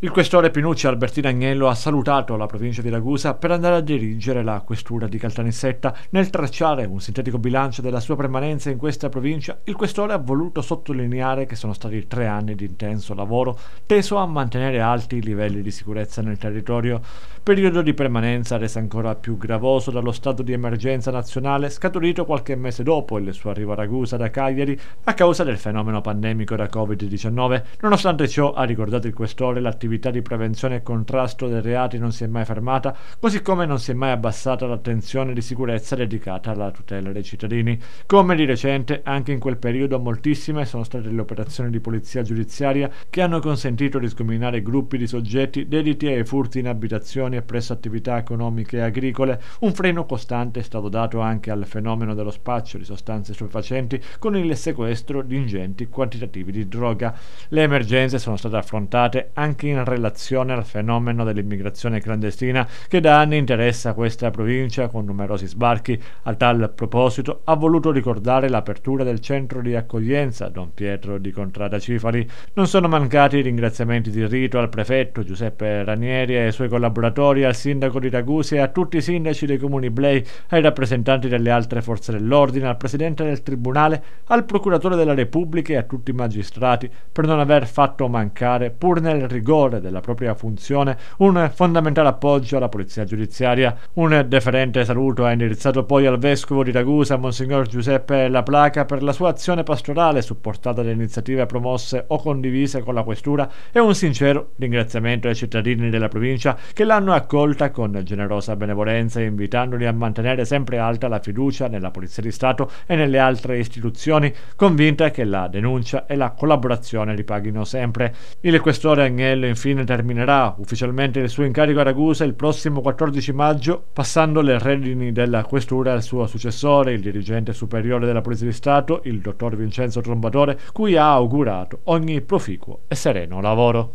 Il questore Pinucci Albertino Agnello ha salutato la provincia di Ragusa per andare a dirigere la questura di Caltanissetta. Nel tracciare un sintetico bilancio della sua permanenza in questa provincia, il questore ha voluto sottolineare che sono stati tre anni di intenso lavoro teso a mantenere alti i livelli di sicurezza nel territorio, periodo di permanenza reso ancora più gravoso dallo stato di emergenza nazionale scaturito qualche mese dopo il suo arrivo a Ragusa da Cagliari a causa del fenomeno pandemico da Covid-19. Nonostante ciò, ha ricordato il questore l'attività l'attività di prevenzione e contrasto dei reati non si è mai fermata, così come non si è mai abbassata l'attenzione di sicurezza dedicata alla tutela dei cittadini. Come di recente, anche in quel periodo moltissime sono state le operazioni di polizia giudiziaria che hanno consentito di sgominare gruppi di soggetti dediti ai furti in abitazioni e presso attività economiche e agricole. Un freno costante è stato dato anche al fenomeno dello spaccio di sostanze stupefacenti con il sequestro di ingenti quantitativi di droga. Le emergenze sono state affrontate anche in in relazione al fenomeno dell'immigrazione clandestina che da anni interessa questa provincia con numerosi sbarchi. A tal proposito ha voluto ricordare l'apertura del centro di accoglienza Don Pietro di Contrada Cifari. Non sono mancati i ringraziamenti di rito al prefetto Giuseppe Ranieri e ai suoi collaboratori, al sindaco di Ragusa e a tutti i sindaci dei comuni Blei, ai rappresentanti delle altre forze dell'ordine, al presidente del tribunale, al procuratore della Repubblica e a tutti i magistrati per non aver fatto mancare, pur nel rigore nell'errore della propria funzione un fondamentale appoggio alla polizia giudiziaria. Un deferente saluto è indirizzato poi al vescovo di Ragusa, Monsignor Giuseppe La Placa, per la sua azione pastorale supportata da iniziative promosse o condivise con la questura e un sincero ringraziamento ai cittadini della provincia che l'hanno accolta con generosa benevolenza, invitandoli a mantenere sempre alta la fiducia nella Polizia di Stato e nelle altre istituzioni, convinta che la denuncia e la collaborazione ripaghino sempre. Il questore Agnello, in infine terminerà ufficialmente il suo incarico a Ragusa il prossimo 14 maggio, passando le redini della questura al suo successore, il dirigente superiore della Polizia di Stato, il dottor Vincenzo Trombatore, cui ha augurato ogni proficuo e sereno lavoro.